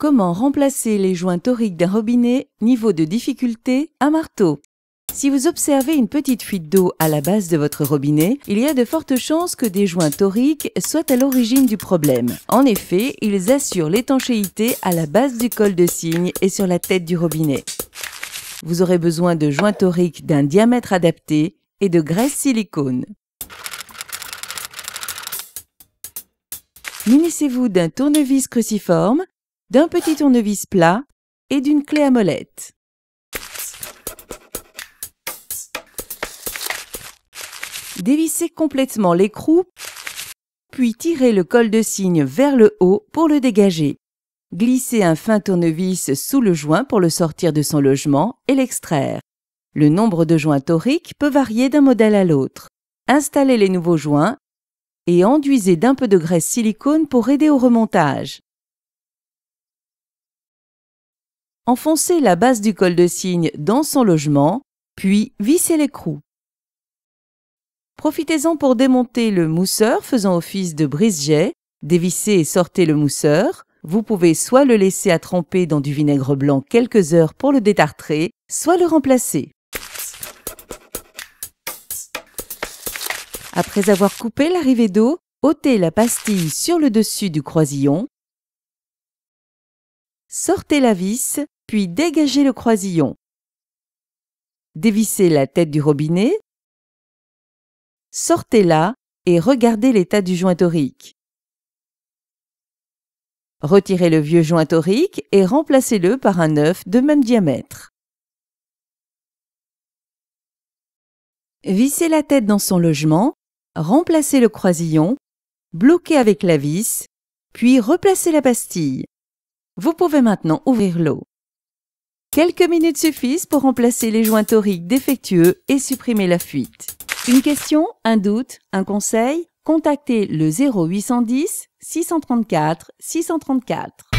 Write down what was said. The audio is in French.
Comment remplacer les joints toriques d'un robinet Niveau de difficulté, un marteau. Si vous observez une petite fuite d'eau à la base de votre robinet, il y a de fortes chances que des joints toriques soient à l'origine du problème. En effet, ils assurent l'étanchéité à la base du col de cygne et sur la tête du robinet. Vous aurez besoin de joints toriques d'un diamètre adapté et de graisse silicone. Munissez-vous d'un tournevis cruciforme d'un petit tournevis plat et d'une clé à molette. Dévissez complètement l'écrou, puis tirez le col de cygne vers le haut pour le dégager. Glissez un fin tournevis sous le joint pour le sortir de son logement et l'extraire. Le nombre de joints toriques peut varier d'un modèle à l'autre. Installez les nouveaux joints et enduisez d'un peu de graisse silicone pour aider au remontage. Enfoncez la base du col de cygne dans son logement, puis vissez l'écrou. Profitez-en pour démonter le mousseur faisant office de brise-jet, dévissez et sortez le mousseur. Vous pouvez soit le laisser à tremper dans du vinaigre blanc quelques heures pour le détartrer, soit le remplacer. Après avoir coupé l'arrivée d'eau, ôtez la pastille sur le dessus du croisillon sortez la vis, puis dégagez le croisillon. Dévissez la tête du robinet, sortez-la et regardez l'état du joint torique. Retirez le vieux joint torique et remplacez-le par un œuf de même diamètre. Vissez la tête dans son logement, remplacez le croisillon, bloquez avec la vis, puis replacez la pastille. Vous pouvez maintenant ouvrir l'eau. Quelques minutes suffisent pour remplacer les joints toriques défectueux et supprimer la fuite. Une question, un doute, un conseil Contactez le 0810 634 634.